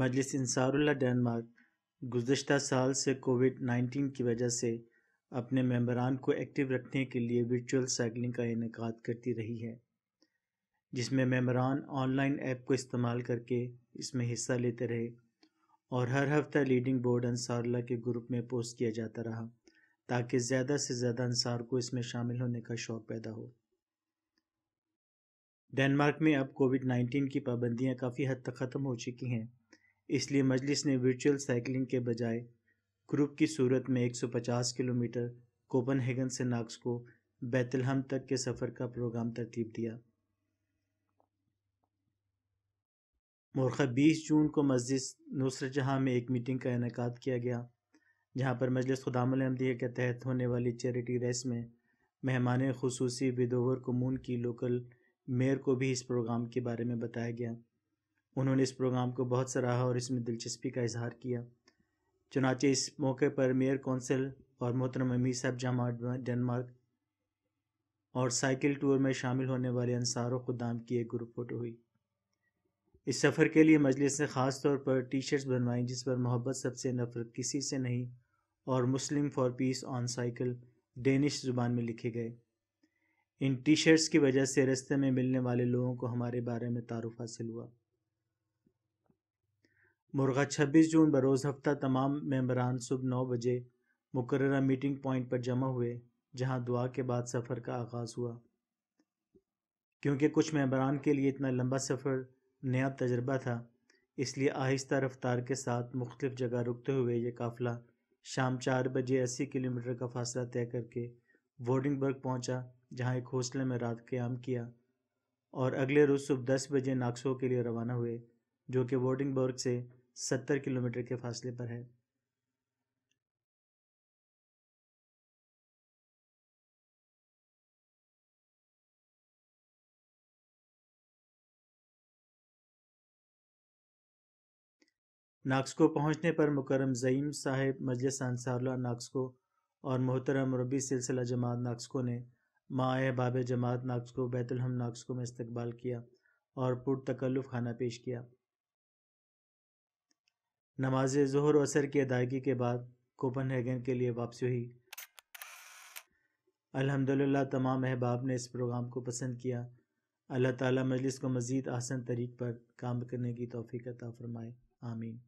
मजलिस इंसारुल्ला Denmark गुज्त साल से Covid nineteen की वजह से अपने मेम्बरान को एक्टिव रखने के लिए वर्चुअल साइकिलिंग का इनका करती रही है जिसमें मेम्बरान ऑनलाइन ऐप को इस्तेमाल करके इसमें हिस्सा लेते रहे और हर हफ्ता लीडिंग बोर्ड अंसारला के ग्रुप में पोस्ट किया जाता रहा ताकि ज़्यादा से ज़्यादा अंसार को इसमें शामिल होने का शौक़ पैदा हो डेनमार्क में अब कोविड नाइन्टीन की पाबंदियाँ काफ़ी हद तक ख़त्म हो चुकी हैं इसलिए मजलिस ने वर्चुअल साइकिलिंग के बजाय ग्रुप की सूरत में 150 किलोमीटर कोपनहेगन से नाक्स को बैतलहम तक के सफ़र का प्रोग्राम तरतीब दिया मोरखा 20 जून को मस्जिद नुसर जहाँ में एक मीटिंग का इनका किया गया जहाँ पर मजलिस खुदाम के तहत होने वाली चैरिटी रेस में मेहमान खसूसी विदोवर कमून की लोकल मेयर को भी इस प्रोग्राम के बारे में बताया गया उन्होंने इस प्रोग्राम को बहुत सराहा और इसमें दिलचस्पी का इजहार किया चुनाचे इस मौके पर मेयर कौंसिल और मोहतरम अमीर साहब जामा डेनमार्क और साइकिल टूर में शामिल होने वाले अनसारों खुदाम की एक ग्रुप फोटो हुई इस सफ़र के लिए मजलिस ने ख़ास तौर पर टी शर्ट्स बनवाई जिस पर मोहब्बत सबसे नफरत किसी से नहीं और Muslim for peace on cycle Danish ज़ुबान में लिखे गए इन टी शर्ट्स की वजह से रस्ते में मिलने वाले लोगों को हमारे बारे में तारुफ हासिल हुआ मुर्गा 26 जून बरोज़ हफ्ता तमाम मेम्बरान सुबह नौ बजे मुकर मीटिंग पॉइंट पर जमा हुए जहां दुआ के बाद सफ़र का आगाज़ हुआ क्योंकि कुछ मेम्बरान के लिए इतना लंबा सफ़र नया तजर्बा था इसलिए आहिस्ता रफ्तार के साथ मुख्तफ जगह रुकते हुए ये काफ़िला शाम चार बजे अस्सी किलोमीटर का फासला तय करके वोडिंग बर्ग पहुंचा जहाँ एक हौसले में रात क्याम किया और अगले रोज़ सुबह दस बजे नाक्सो के लिए रवाना हुए जो कि बर्ग से सत्तर किलोमीटर के फासले पर है नाक्सको पहुंचने पर मुकरम ज़ईम साहिब मजलिस अंसारला नाक्सको और मोहतरम रबी सिलसिला जमात नाक्सको ने माए बाब जमात नाक्सको बैतुलहम नाक्सको में इस्तकबाल किया और तकल्लुफ खाना पेश किया नमाज जहर असर की अदायगी के बाद कोपन हैगन के लिए वापसी हुई अल्हम्दुलिल्लाह तमाम अहबाब ने इस प्रोग्राम को पसंद किया अल्लाह ताला मजलिस को मज़ीद आसन तरीक़ पर काम करने की तोफ़ी का फ़रमाए आमीन